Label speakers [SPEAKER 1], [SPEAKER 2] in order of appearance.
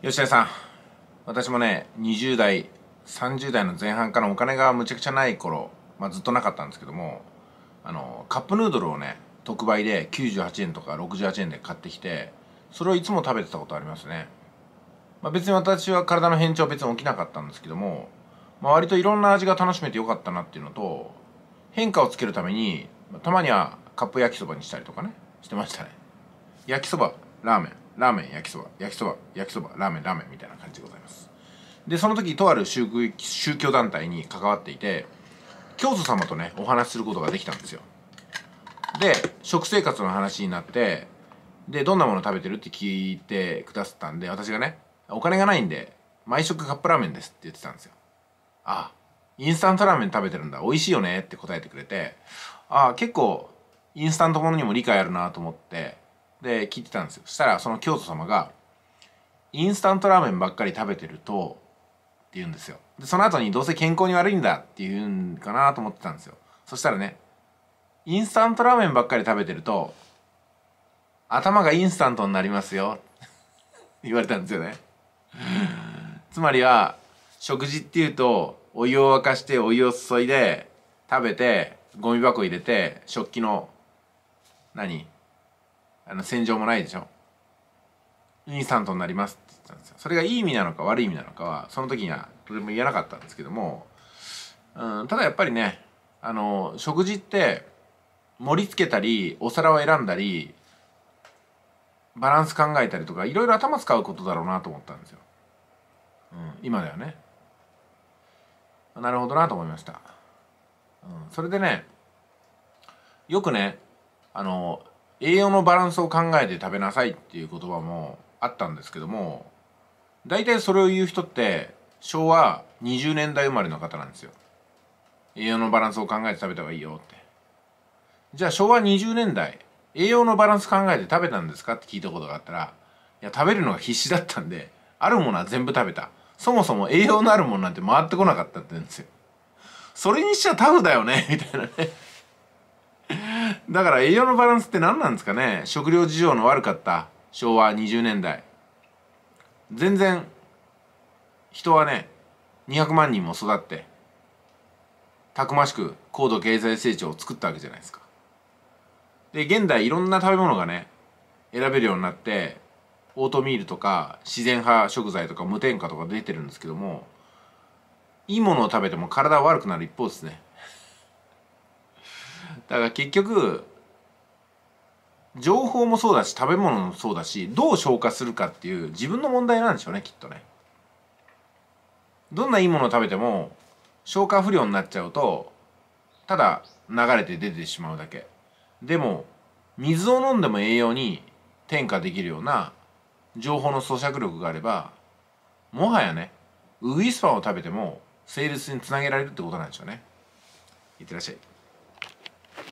[SPEAKER 1] 吉田さん、私もね、20代、30代の前半からお金がむちゃくちゃない頃、まあ、ずっとなかったんですけども、あの、カップヌードルをね、特売で98円とか68円で買ってきて、それをいつも食べてたことありますね。まあ、別に私は体の変調は別に起きなかったんですけども、まあ、割といろんな味が楽しめてよかったなっていうのと、変化をつけるために、たまにはカップ焼きそばにしたりとかね、してましたね。焼きそば、ラーメン。ラーメン焼きそば焼きそば焼きそばラーメンラーメンみたいな感じでございますでその時とある宗教団体に関わっていて教祖様とねお話しすることができたんですよで食生活の話になってでどんなもの食べてるって聞いてくださったんで私がねお金がないんで毎食カップラーメンですって言ってたんですよああインスタントラーメン食べてるんだ美味しいよねって答えてくれてああ結構インスタントものにも理解あるなと思ってで聞いてたんですよそしたらその京都様がインスタントラーメンばっかり食べてるとって言うんですよでその後にどうせ健康に悪いんだって言うんかなと思ってたんですよそしたらねインスタントラーメンばっかり食べてると頭がインスタントになりますよ 言われたんですよねつまりは食事っていうとお湯を沸かしてお湯を注いで食べてゴミ箱入れて食器の何あの洗浄もないでしょインスタントになりますって言ったんですよそれがいい意味なのか悪い意味なのかはその時にはとても言えなかったんですけども、うん、ただやっぱりねあの食事って盛り付けたりお皿を選んだりバランス考えたりとかいろいろ頭使うことだろうなと思ったんですよ、うん、今だよねなるほどなと思いました、うん、それでねよくねあの栄養のバランスを考えて食べなさいっていう言葉もあったんですけども大体それを言う人って昭和20年代生まれの方なんですよ栄養のバランスを考えて食べた方がいいよってじゃあ昭和20年代栄養のバランス考えて食べたんですかって聞いたことがあったらいや食べるのが必死だったんであるものは全部食べたそもそも栄養のあるものなんて回ってこなかったって言うんですよそれにしちゃタフだよねみたいなね だから栄養のバランスって何なんですかね食料事情の悪かった昭和20年代全然人はね200万人も育ってたくましく高度経済成長を作ったわけじゃないですかで現代いろんな食べ物がね選べるようになってオートミールとか自然派食材とか無添加とか出てるんですけどもいいものを食べても体は悪くなる一方ですねだから結局情報もそうだし食べ物もそうだしどう消化するかっていう自分の問題なんでしょうねきっとね。どんないいものを食べても消化不良になっちゃうとただ流れて出てしまうだけ。でも水を飲んでも栄養に転化できるような情報の咀嚼力があればもはやねウグイスパンを食べても成立につなげられるってことなんでしょうね。いってらっしゃい。